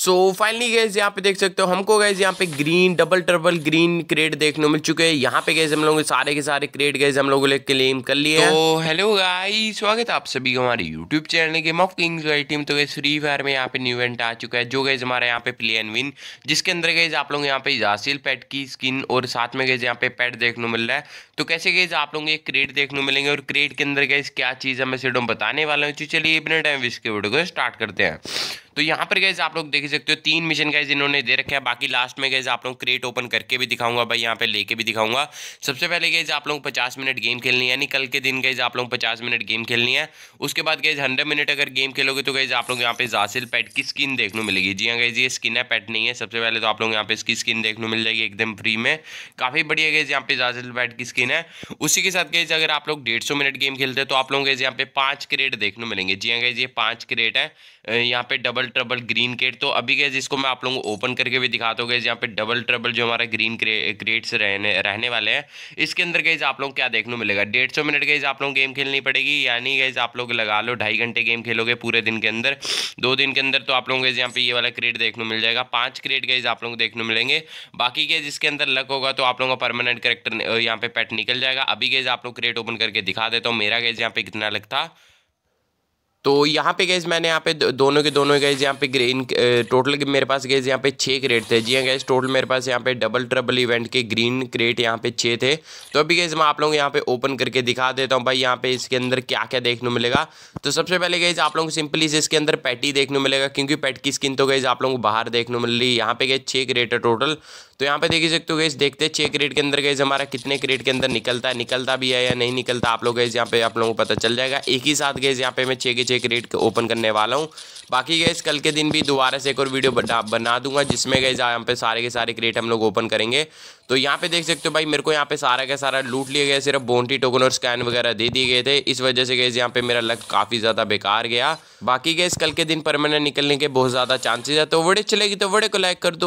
so finally gas यहाँ पे देख सकते हो हमको गैस यहाँ पे green double trouble green crate देखने को मिल चुके हैं यहाँ पे गैस हम लोगों सारे के सारे क्रेड गैस हम लोगों ने क्लेम कर लिए तो हेलो गाई स्वागत है आप सभी को हमारे YouTube channel game of kings गाई टीम तो गैस फ्री फायर में यहाँ पे न्यू इवेंट आ चुका है जो गैस हमारे यहाँ पे प्ले एंड विन जिसके अंदर गैस आप लोग यहाँ पे जासिल पैट की स्किन और साथ में गैस यहाँ पे पैट देखने को मिल रहा है तो कैसे गैस आप लोग एक क्रेड देखने को मिलेंगे और क्रेड के अंदर गैस क्या चीज़ हमें सीडो बताने वाले हैं तो चलिए अपने टाइम इसके वीडियो को स्टार्ट करते हैं तो यहाँ पर गए आप लोग देख सकते हो तीन मिशन गैज इन्होंने दे रखे हैं बाकी लास्ट में गए आप लोग क्रेट ओपन करके भी दिखाऊंगा भाई यहाँ पे लेके भी दिखाऊंगा सबसे पहले गए आप लोग पचास मिनट गेम खेलनी है यानी कल के दिन गए आप लोग पचास मिनट गेम खेलनी है उसके बाद गैज हंड्रेड मिनट अगर गेम खेलोगे तो गए आप लोग यहाँ पे जासिल पैट की स्किन देखने मिलेगी जी हाँ गैज ये स्किन है पैट नहीं है सबसे पहले तो आप लोग यहाँ पे इसकी स्किन देखने मिल जाएगी एकदम फ्री में काफ़ी बढ़िया गैज यहाँ पे जासिल पैट की स्किन है उसी के साथ गैज अगर आप लोग डेढ़ मिनट गेम खेलते हैं तो आप लोग गए यहाँ पे पांच क्रेट देखने मिलेंगे जी हाँ गैज ये पांच क्रेट है यहाँ पे डबल ट्रबल ग्रीन क्रेट तो अभी गैस इसको मैं आप लोगों को ओपन करके भी दिखाता हूँ गैस यहाँ पे डबल ट्रबल जो हमारे ग्रीन क्रेट्स रहने रहने वाले हैं इसके अंदर गैस आप लोग क्या देखने मिलेगा डेढ़ सौ मिनट गैस आप लोग गेम खेलनी पड़ेगी यानी गैस आप लोग लगा लो ढाई घंटे गेम खेलोगे पूरे दिन के अंदर दो दिन के अंदर तो आप लोगों को यहाँ पे ये वाला क्रेट देखने मिल जाएगा पाँच क्रेट गैस आप लोग देखने मिलेंगे बाकी गैस इसके अंदर लक होगा तो आप लोगों का परमानेंट करेक्टर यहाँ पे पैट निकल जाएगा अभी गैस आप लोग क्रेट ओपन करके दिखा देता हूँ मेरा गैस यहाँ पे कितना लग था तो यहाँ पे गैस मैंने यहाँ पे दोनों के दोनों गैस यहाँ पे ग्रीन टोटल के मेरे पास गैस यहाँ पे छः क्रेट थे जी हाँ गैस टोटल मेरे पास यहाँ पे डबल ट्रबल इवेंट के ग्रीन क्रेट यहाँ पे छः थे तो अभी गैस मैं आप लोगों को यहाँ पे ओपन करके दिखा देता हूँ भाई यहाँ पे इसके अंदर क्या क्या देखने मिलेगा तो सबसे पहले गैस आप लोगों को सिंपली इसके अंदर पैटी देखने मिलेगा क्योंकि पैट की स्किन तो गैस आप लोगों को बाहर देखने मिल रही है यहाँ पे गए छः क्रेट है टोटल तो यहाँ पे देख ही सकते हो गैस देखते छः क्रेट के अंदर गैस हमारा कितने क्रेट के अंदर निकलता है निकलता भी है या नहीं निकलता आप लोग गैस यहाँ पे आप लोगों को पता चल जाएगा एक ही साथ गैस यहाँ पे मैं छः के छः एक रेट ओपन करने वाला हूँ बाकी गैस कल के दिन भी दोबारा से एक और वीडियो बना दूंगा जिसमें गए यहाँ पे सारे के सारे क्रेट हम लोग ओपन करेंगे तो यहाँ पे देख सकते हो भाई मेरे को यहाँ पे सारा का सारा लूट लिया गया सिर्फ बोन्टी टोकन और स्कैन वगैरह दे दिए गए थे इस वजह से गैस यहाँ पे मेरा लक काफ़ी ज़्यादा बेकार गया बाकी गैस कल के दिन परमानेंट निकलने के बहुत ज़्यादा चांसेज है तो वीडियो चलेगी तो वीडियो को लाइक कर दो